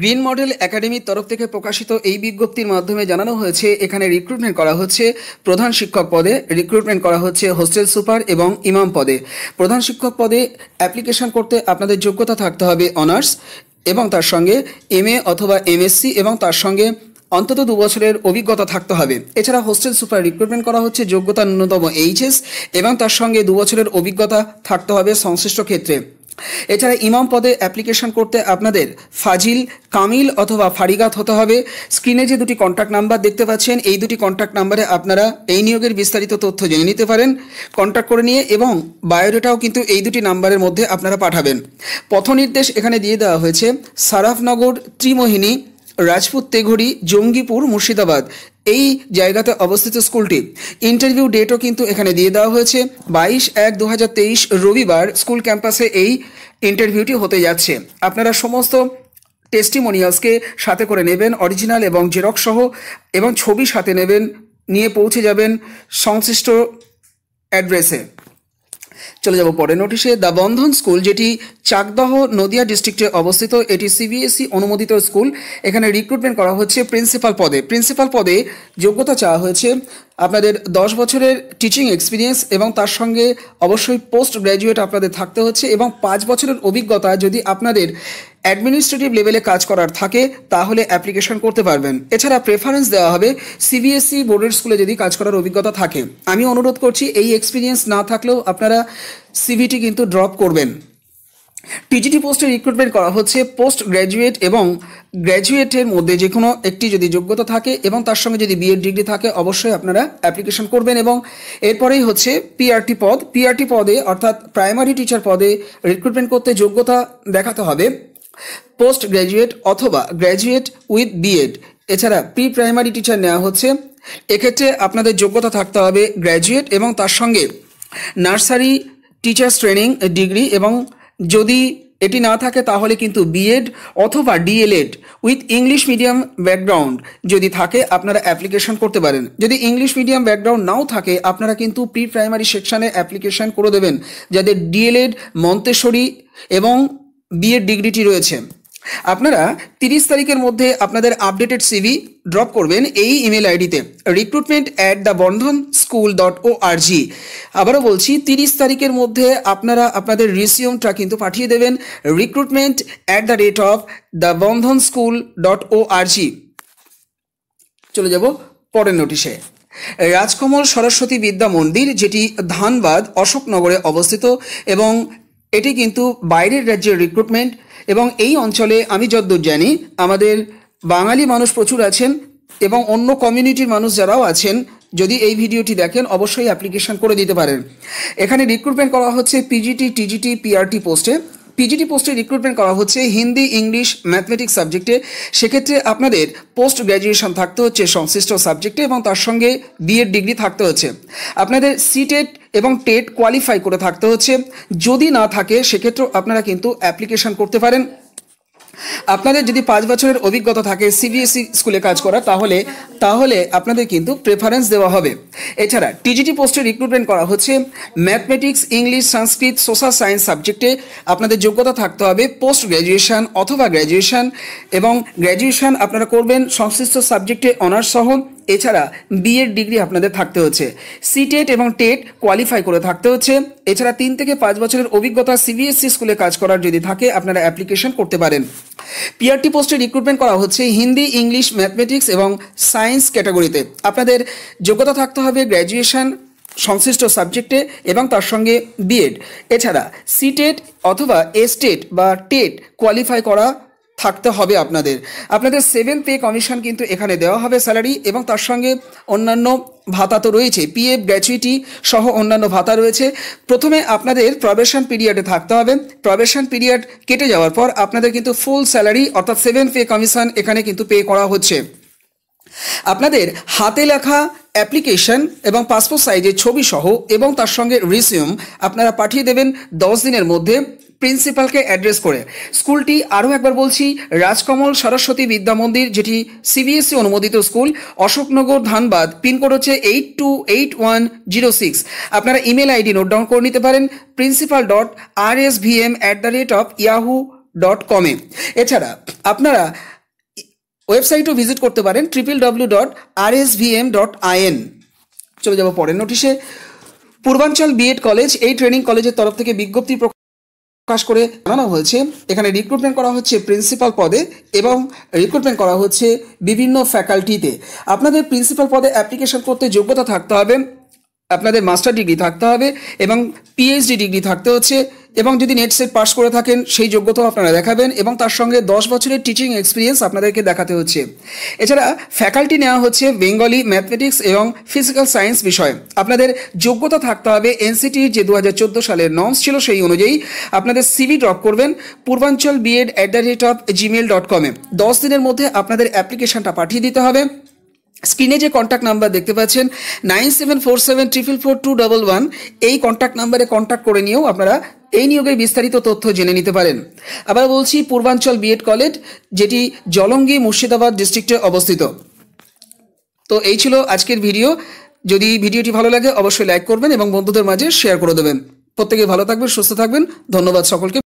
green model একাডেমির তরফ থেকে প্রকাশিত এই বিজ্ঞপ্তির মাধ্যমে জানানো হয়েছে এখানে রিক্রুটমেন্ট করা হচ্ছে প্রধান শিক্ষক পদে রিক্রুটমেন্ট করা হচ্ছে হোস্টেল সুপার এবং ইমাম পদে প্রধান শিক্ষক পদে অ্যাপ্লিকেশন করতে আপনাদের যোগ্যতা থাকতে হবে অনার্স এবং তার সঙ্গে এম অথবা এমএসসি এবং তার সঙ্গে অন্তত দু বছরের অভিজ্ঞতা থাকতে হবে এছাড়া হোস্টেল সুপার রিক্রুটমেন্ট করা হচ্ছে যোগ্যতা ন্যূনতম এইচএস এবং তার সঙ্গে দু বছরের অভিজ্ঞতা থাকতে হবে সংশ্লিষ্ট ক্ষেত্রে এছাড়া ইমাম পদে অ্যাপ্লিকেশন করতে আপনাদের ফাজিল কামিল অথবা ফারিগাত হতে হবে স্ক্রিনে যে দুটি কন্ট্যাক্ট নাম্বার দেখতে পাচ্ছেন এই দুটি কন্ট্যাক্ট নাম্বারে আপনারা এই নিয়োগের বিস্তারিত তথ্য জেনে নিতে পারেন কন্ট্যাক্ট করে নিয়ে এবং বায়োডেটাও কিন্তু এই দুটি নাম্বারের মধ্যে আপনারা পাঠাবেন পথনির্দেশ এখানে দিয়ে দেওয়া হয়েছে সারাফনগর ত্রিমোহিনী রাজপুত তেঘড়ি জঙ্গিপুর মুর্শিদাবাদ এই জায়গাতে অবস্থিত স্কুলটি ইন্টারভিউ ডেটও কিন্তু এখানে দিয়ে দেওয়া হয়েছে বাইশ এক দু রবিবার স্কুল ক্যাম্পাসে এই ইন্টারভিউটি হতে যাচ্ছে আপনারা সমস্ত টেস্টিমোনিয়ালসকে সাথে করে নেবেন অরিজিনাল এবং জেরক্স সহ এবং ছবি সাথে নেবেন নিয়ে পৌঁছে যাবেন সংশ্লিষ্ট অ্যাড্রেসে চলে যাব পরে নোটিশে দ্য বন্ধন স্কুল যেটি চাকদহ নদিয়া ডিস্ট্রিক্টে অবস্থিত এটি সিবিএসই e অনুমোদিত স্কুল এখানে রিক্রুটমেন্ট করা হচ্ছে প্রিন্সিপাল পদে প্রিন্সিপাল পদে যোগ্যতা চাওয়া হয়েছে আপনাদের দশ বছরের টিচিং এক্সপিরিয়েন্স এবং তার সঙ্গে অবশ্যই পোস্ট গ্র্যাজুয়েট আপনাদের থাকতে হচ্ছে এবং পাঁচ বছরের অভিজ্ঞতা যদি আপনাদের অ্যাডমিনিস্ট্রেটিভ লেভেলে কাজ করার থাকে তাহলে অ্যাপ্লিকেশন করতে পারবেন এছাড়া প্রেফারেন্স দেওয়া হবে সিবিএসই বোর্ডের স্কুলে যদি কাজ করার অভিজ্ঞতা থাকে আমি অনুরোধ করছি এই এক্সপিরিয়েন্স না থাকলেও আপনারা সিভিটি কিন্তু ড্রপ করবেন টিজিটি পোস্টে রিক্রুটমেন্ট করা হচ্ছে পোস্ট গ্র্যাজুয়েট এবং গ্র্যাজুয়েটের মধ্যে যে কোনো একটি যদি যোগ্যতা থাকে এবং তার সঙ্গে যদি বিএড ডিগ্রি থাকে অবশ্যই আপনারা অ্যাপ্লিকেশন করবেন এবং এরপরেই হচ্ছে পিআরটি পদ পিআরটি পদে অর্থাৎ প্রাইমারি টিচার পদে রিক্রুটমেন্ট করতে যোগ্যতা দেখাতে হবে পোস্ট গ্র্যাজুয়েট অথবা গ্র্যাজুয়েট উইথ বিএড এছাড়া প্রি প্রাইমারি টিচার নেওয়া হচ্ছে এক্ষেত্রে আপনাদের যোগ্যতা থাকতে হবে গ্র্যাজুয়েট এবং তার সঙ্গে নার্সারি টিচার্স ট্রেনিং ডিগ্রি এবং যদি এটি না থাকে তাহলে কিন্তু বিএড অথবা DElEd with English medium background যদি থাকে আপনারা অ্যাপ্লিকেশন করতে পারেন যদি ইংলিশ মিডিয়াম ব্যাকগ্রাউন্ড নাও থাকে আপনারা কিন্তু প্রি প্রাইমারি সেকশানে অ্যাপ্লিকেশন করে দেবেন যাদের ডিএলএড মন্তেশ্বরী এবং বিএড ডিগ্রিটি রয়েছে আপনারা তিরিশ তারিখের মধ্যে আপনাদের আপডেটেড সিভি ড্রপ করবেন এই ইমেল আইডিতে recruitment at the Bandhan school dot O R G আবারও বলছি তিরিশ তারিখের মধ্যে আপনারা আপনাদের রিসিউমটা কিন্তু পাঠিয়ে দেবেন recruitment at the rate of the Bandhan school dot O R G চলে যাব পরের নোটিশে রাজকমল সরস্বতী বিদ্যা মন্দির যেটি ধানবাদ অশোকনগরে অবস্থিত এবং এটি কিন্তু বাইরের রাজ্যের রিক্রুটমেন্ট এবং এই অঞ্চলে আমি যদ্দূর জানি আমাদের বাঙালি মানুষ প্রচুর আছেন এবং অন্য কমিউনিটির মানুষ যারাও আছেন যদি এই ভিডিওটি দেখেন অবশ্যই অ্যাপ্লিকেশন করে দিতে পারেন এখানে রিক্রুটমেন্ট করা হচ্ছে পিজিটি টিজিটি পিআরটি পোস্টে পিজিটি পোস্টে রিক্রুটমেন্ট করা হচ্ছে হিন্দি ইংলিশ ম্যাথমেটিক্স সাবজেক্টে সেক্ষেত্রে আপনাদের পোস্ট গ্র্যাজুয়েশন থাকতে হচ্ছে সংশ্লিষ্ট সাবজেক্টে এবং তার সঙ্গে বিএড ডিগ্রি থাকতে হচ্ছে আপনাদের সিটেট e এবং টেট কোয়ালিফাই e করে থাকতে হচ্ছে যদি না থাকে সেক্ষেত্রেও আপনারা কিন্তু অ্যাপ্লিকেশন করতে পারেন আপনাদের যদি পাঁচ বছরের অভিজ্ঞতা থাকে সিবিএসই e স্কুলে কাজ করা তাহলে তাহলে আপনাদের কিন্তু প্রেফারেন্স দেওয়া হবে এছাড়া টিজিটি পোস্টে রিক্রুটমেন্ট করা হচ্ছে mathematics English Sanskrit social science সাবজেক্টে আপনাদের যোগ্যতা থাকতে হবে পোস্ট গ্র্যাজুয়েশন অথবা গ্র্যাজুয়েশন এবং গ্র্যাজুয়েশন আপনারা করবেন সংশ্লিষ্ট সাবজেক্টে অনার্স সহ এছাড়া বিএড ডিগ্রি আপনাদের থাকতে হচ্ছে সিটেট e এবং টেট কোয়ালিফাই e করে থাকতে হচ্ছে এছাড়া তিন থেকে পাঁচ বছরের অভিজ্ঞতা সিবিএসসি স্কুলে কাজ করার যদি থাকে আপনারা অ্যাপ্লিকেশন করতে পারেন পিআরটি পোস্টে রিক্রুটমেন্ট করা হচ্ছে হিন্দি ইংলিশ ম্যাথমেটিক্স এবং সায়েন্স ক্যাটাগরিতে আপনাদের যোগ্যতা থাকতে হবে গ্র্যাজুয়েশন সংশ্লিষ্ট সাবজেক্টে এবং তার সঙ্গে বিএড এছাড়া সিটেট অথবা এস্টেট বা টেট কোয়ালিফাই করা থাকতে হবে আপনাদের আপনাদের সেভেন পে কমিশন কিন্তু এখানে দেওয়া হবে স্যালারি এবং তার সঙ্গে অন্যান্য ভাতা তো রয়েছে পিএফ গ্র্যাচুইটি সহ অন্যান্য ভাতা রয়েছে প্রথমে আপনাদের প্রবেশন পিরিয়ডে থাকতে হবে প্রবেশন পিরিয়ড কেটে যাওয়ার পর আপনাদের কিন্তু ফুল স্যালারি অর্থাৎ সেভেন পে কমিশন এখানে কিন্তু পে করা হচ্ছে আপনাদের হাতে লেখা অ্যাপ্লিকেশন এবং পাসপোর্ট সাইজের ছবি সহ এবং তার সঙ্গে রিসিউম আপনারা পাঠিয়ে দেবেন দশ দিনের মধ্যে প্রিন্সিপালকে অ্যাড্রেস করে স্কুলটি আরও একবার বলছি রাজকমল সরস্বতী বিদ্যা মন্দির যেটি সিবিএসই e অনুমোদিত স্কুল অশোকনগর ধানবাদ পিনকোড হচ্ছে eight two eight one zero six আপনারা ইমেল আইডি নোট ডাউন করে নিতে পারেন principal dot R S V M at the rate of Yahoo dot কমে এছাড়া আপনারা ওয়েবসাইটও ভিজিট করতে পারেন triple W dot R S V M dot IN চলে যাবো পরের নোটিশে পূর্বাঞ্চল বিএড কলেজ এই ট্রেনিং কলেজের তরফ থেকে বিজ্ঞপ্তি প্রকাশ করে জানানো হয়েছে এখানে রিক্রুটমেন্ট করা হচ্ছে প্রিন্সিপাল পদে এবং রিক্রুটমেন্ট করা হচ্ছে বিভিন্ন ফ্যাকাল্টিতে আপনাদের প্রিন্সিপাল পদে অ্যাপ্লিকেশন করতে যোগ্যতা থাকতে হবে আপনাদের মাস্টার ডিগ্রি থাকতে হবে এবং পিএইচডি ডিগ্রি থাকতে হচ্ছে এবং যদি নেট সেট পাস করে থাকেন সেই যোগ্যতাও আপনারা দেখাবেন এবং তার সঙ্গে দশ বছরের টিচিং এক্সপিরিয়েন্স আপনাদেরকে দেখাতে হচ্ছে এছাড়া ফ্যাকাল্টি নেওয়া হচ্ছে বেঙ্গলি ম্যাথমেটিক্স এবং ফিজিক্যাল সায়েন্স বিষয়ে আপনাদের যোগ্যতা থাকতে হবে এনসিটি যে দু সালের নর্মস ছিল সেই অনুযায়ী আপনাদের সিভি ড্রপ করবেন Purbanchal BEd at the rate of Gmail dot কমে দশ দিনের মধ্যে আপনাদের অ্যাপ্লিকেশানটা পাঠিয়ে দিতে হবে স্ক্রিনে যে কন্ট্যাক্ট নাম্বার দেখতে পাচ্ছেন nine seven four seven triple four two double one এই কন্ট্যাক্ট নাম্বারে কন্ট্যাক্ট করে নিয়েও আপনারা এই নিয়োগের বিস্তারিত তথ্য জেনে নিতে পারেন আবার বলছি পূর্বাঞ্চল বিএড কলেজ যেটি জলঙ্গি মুর্শিদাবাদ ডিস্ট্রিক্টে অবস্থিত তো এই ছিল আজকের ভিডিও যদি ভিডিওটি ভালো লাগে অবশ্যই লাইক করবেন এবং বন্ধুদের মাঝে শেয়ার করে দেবেন প্রত্যেকে ভালো থাকবেন সুস্থ থাকবেন ধন্যবাদ সকলকে